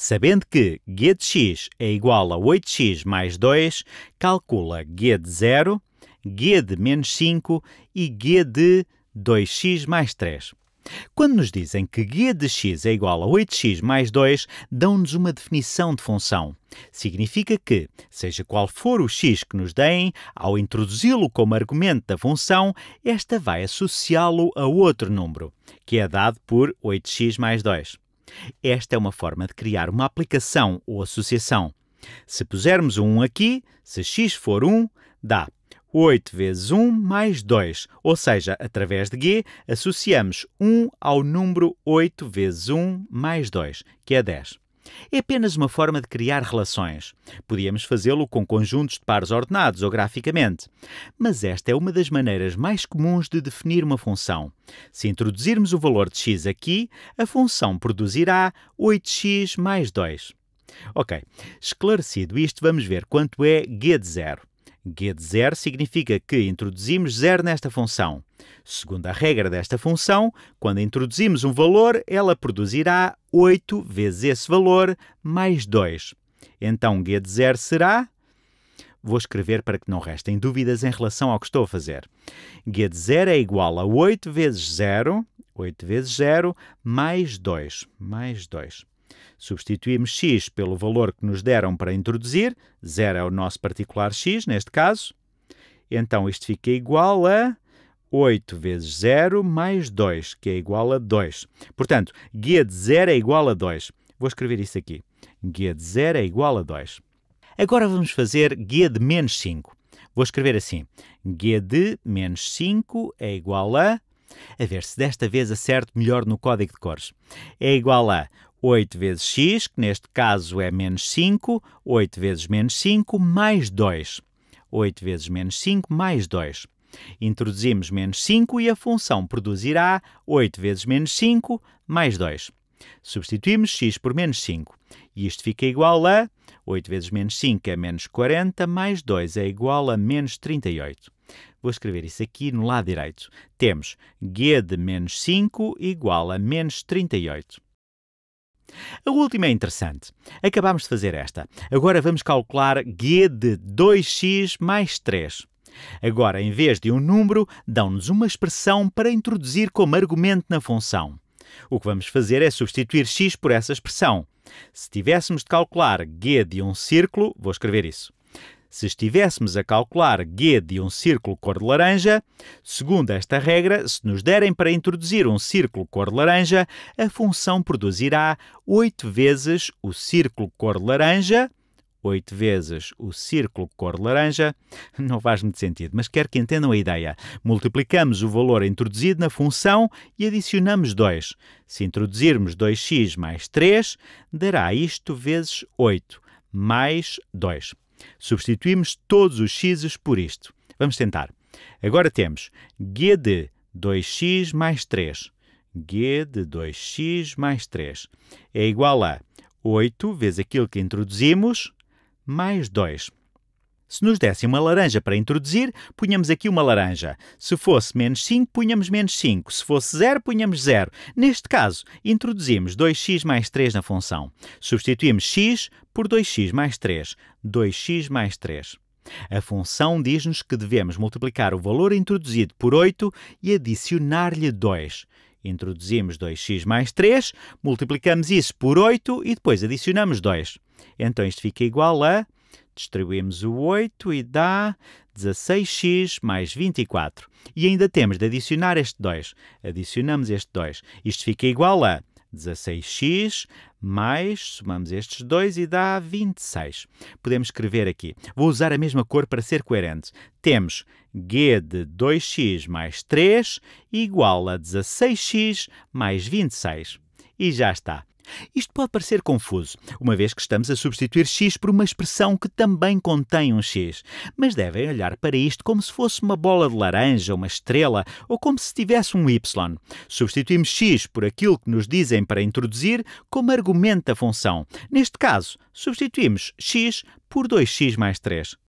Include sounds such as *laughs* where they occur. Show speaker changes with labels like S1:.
S1: Sabendo que g é de x é igual a 8x mais 2, calcula g de 0, g de menos 5 e g de 2x mais 3. Quando nos dizem que g de x é igual a 8x mais 2, dão-nos uma definição de função. Significa que, seja qual for o x que nos deem, ao introduzi-lo como argumento da função, esta vai associá-lo a outro número, que é dado por 8x mais 2. Esta é uma forma de criar uma aplicação ou associação. Se pusermos um 1 aqui, se x for 1, dá 8 vezes 1 mais 2, ou seja, através de G, associamos 1 ao número 8 vezes 1 mais 2, que é 10. É apenas uma forma de criar relações. Podíamos fazê-lo com conjuntos de pares ordenados ou graficamente. Mas esta é uma das maneiras mais comuns de definir uma função. Se introduzirmos o valor de x aqui, a função produzirá 8x mais 2. Ok, esclarecido isto, vamos ver quanto é g de zero. g de zero significa que introduzimos 0 nesta função. Segundo a regra desta função, quando introduzimos um valor, ela produzirá 8 vezes esse valor mais 2. Então, g de 0 será. Vou escrever para que não restem dúvidas em relação ao que estou a fazer. g de 0 é igual a 8 vezes 0, 8 vezes 0, mais 2, mais 2. Substituímos x pelo valor que nos deram para introduzir, 0 é o nosso particular x, neste caso. Então, isto fica igual a 8 vezes 0 mais 2, que é igual a 2. Portanto, guia de 0 é igual a 2. Vou escrever isso aqui. Guia de 0 é igual a 2. Agora vamos fazer guia de menos 5. Vou escrever assim. Guia de menos 5 é igual a... A ver se desta vez acerto melhor no código de cores. É igual a 8 vezes x, que neste caso é menos 5, 8 vezes menos 5, mais 2. 8 vezes menos 5, mais 2. Introduzimos menos 5 e a função produzirá 8 vezes menos 5 mais 2. Substituímos x por menos 5 e isto fica igual a 8 vezes menos 5 é menos 40, mais 2 é igual a menos 38. Vou escrever isso aqui no lado direito. Temos g de menos 5 igual a menos 38. A última é interessante. Acabámos de fazer esta. Agora vamos calcular g de 2x mais 3. Agora, em vez de um número, dão-nos uma expressão para introduzir como argumento na função. O que vamos fazer é substituir x por essa expressão. Se tivéssemos de calcular g de um círculo, vou escrever isso. Se estivéssemos a calcular g de um círculo cor de laranja, segundo esta regra, se nos derem para introduzir um círculo cor de laranja, a função produzirá 8 vezes o círculo cor de laranja, oito vezes o círculo cor laranja, *laughs* não faz muito sentido, mas quero que entendam a ideia. Multiplicamos o valor introduzido na função e adicionamos 2. Se introduzirmos 2x mais 3, dará isto vezes 8, mais 2. Substituímos todos os x's por isto. Vamos tentar. Agora temos g de 2x mais 3. g de 2x mais 3 é igual a 8 vezes aquilo que introduzimos, mais 2. Se nos desse uma laranja para introduzir, punhamos aqui uma laranja. Se fosse menos 5, punhamos menos 5. Se fosse 0, punhamos 0. Neste caso, introduzimos 2x mais 3 na função. Substituímos x por 2x mais 3. 2x mais 3. A função diz-nos que devemos multiplicar o valor introduzido por 8 e adicionar-lhe 2. Introduzimos 2x mais 3, multiplicamos isso por 8 e depois adicionamos 2. Então isto fica igual a. Distribuímos o 8 e dá 16x mais 24. E ainda temos de adicionar este 2. Adicionamos este 2. Isto fica igual a 16x mais, somamos estes dois e dá 26. Podemos escrever aqui. Vou usar a mesma cor para ser coerente. Temos g de 2x mais 3 igual a 16x mais 26. E já está. Isto pode parecer confuso, uma vez que estamos a substituir x por uma expressão que também contém um x, mas devem olhar para isto como se fosse uma bola de laranja, uma estrela ou como se tivesse um y. Substituímos x por aquilo que nos dizem para introduzir como argumento da função. Neste caso, substituímos x por 2x mais 3.